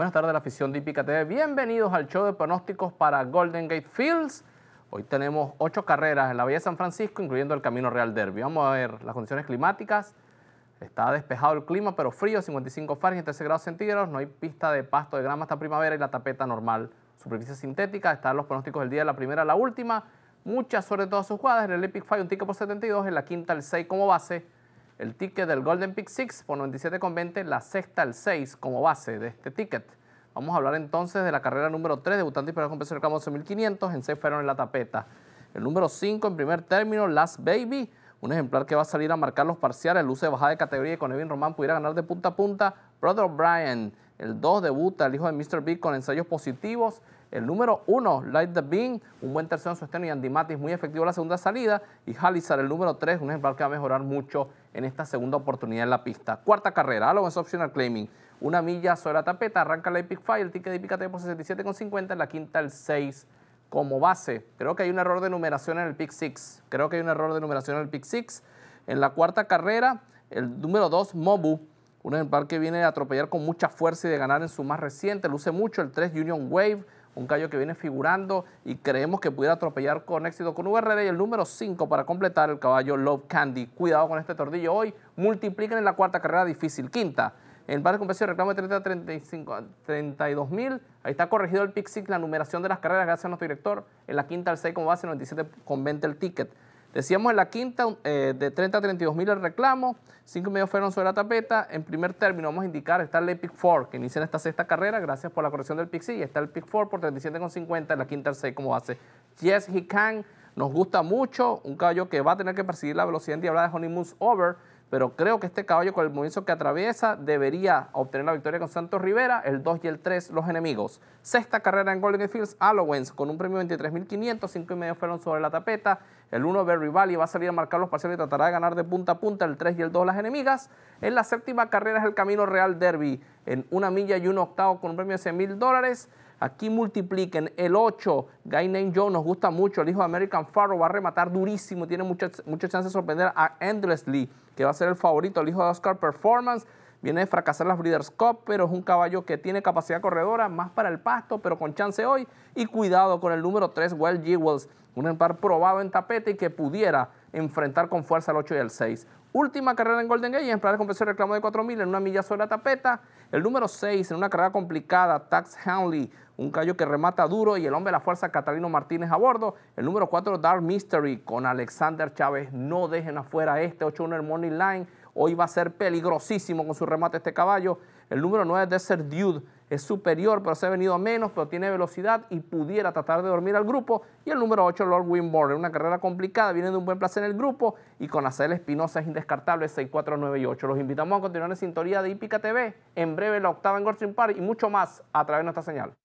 Buenas tardes, la afición de Ipica TV. Bienvenidos al show de pronósticos para Golden Gate Fields. Hoy tenemos ocho carreras en la Bahía de San Francisco, incluyendo el Camino Real Derby. Vamos a ver las condiciones climáticas. Está despejado el clima, pero frío, 55 Fahrenheit, 13 grados centígrados. No hay pista de pasto de grama hasta primavera y la tapeta normal. Superficie sintética, están los pronósticos del día de la primera a la última. Muchas, sobre todas sus jugadas. En el Epic Five, un ticket por 72. En la quinta, el 6 como base. El ticket del Golden Pick 6 por 97,20, la sexta al 6 como base de este ticket. Vamos a hablar entonces de la carrera número 3, debutante y con peso de 11.500, en 6 fueron en la tapeta. El número 5 en primer término, Last Baby, un ejemplar que va a salir a marcar los parciales, luce de bajada de categoría y con Evin Román pudiera ganar de punta a punta. Brother Brian, el 2 debuta, el hijo de Mr. Big con ensayos positivos el número uno, Light the Bean, un buen tercero en sostén y Andy muy efectivo en la segunda salida. Y Halizar, el número 3, un ejemplar que va a mejorar mucho en esta segunda oportunidad en la pista. Cuarta carrera, Alonso optional claiming. Una milla sobre la tapeta, arranca la Epic Fire, el ticket de Epic por 67,50, en la quinta el 6 como base. Creo que hay un error de numeración en el pick 6. Creo que hay un error de numeración en el pick 6. En la cuarta carrera, el número 2, Mobu, un ejemplar que viene a atropellar con mucha fuerza y de ganar en su más reciente. Luce mucho el 3, Union Wave un callo que viene figurando y creemos que pudiera atropellar con éxito con VRD y el número 5 para completar el caballo Love Candy. Cuidado con este tordillo hoy, multipliquen en la cuarta carrera difícil, quinta. En par de compensación reclamo de 30 a 32 mil. Ahí está corregido el pick la numeración de las carreras, gracias a nuestro director. En la quinta, al 6 con base, 97 con 20 el ticket. Decíamos en la quinta, eh, de 30 a 32 mil el reclamo, 5 y medio fueron sobre la tapeta. En primer término vamos a indicar, está el Epic 4, que inicia en esta sexta carrera, gracias por la corrección del Pixie, y está el Pick 4 por 37,50 en la quinta al 6 como hace Yes He Can, nos gusta mucho, un caballo que va a tener que perseguir la velocidad en diabla de Honeymoon's Over, pero creo que este caballo con el movimiento que atraviesa debería obtener la victoria con Santos Rivera, el 2 y el 3 los enemigos. Sexta carrera en Golden Fields, Alowens, con un premio de 23.500, 5 y medio fueron sobre la tapeta, el 1 Berry Valley va a salir a marcar los parciales y tratará de ganar de punta a punta, el 3 y el 2 las enemigas. En la séptima carrera es el Camino Real Derby, en una milla y un octavo con un premio de 100 dólares. Aquí multipliquen el 8. Guy Name Joe nos gusta mucho. El hijo de American Farrow va a rematar durísimo. Tiene muchas, chances de sorprender a Lee, que va a ser el favorito. El hijo de Oscar Performance viene de fracasar las Breeders' Cup, pero es un caballo que tiene capacidad corredora, más para el pasto, pero con chance hoy. Y cuidado con el número 3, Well Jewels, un par probado en tapete y que pudiera enfrentar con fuerza al 8 y al 6. Última carrera en Golden Gate, en con de de reclamo de 4.000 en una milla sobre la tapeta. El número 6 en una carrera complicada, Tax Hanley, un callo que remata duro y el hombre de la fuerza, Catalino Martínez a bordo. El número 4, Dark Mystery con Alexander Chávez. No dejen afuera este 8-1 el Line. Hoy va a ser peligrosísimo con su remate este caballo. El número 9, Desert Dude es superior, pero se ha venido a menos, pero tiene velocidad y pudiera tratar de dormir al grupo. Y el número 8, Lord Wimborne. una carrera complicada, viene de un buen placer en el grupo y con Acel Espinosa es indescartable, 6, Los invitamos a continuar en sintonía de Hípica TV, en breve la octava en Stream Park y mucho más a través de nuestra señal.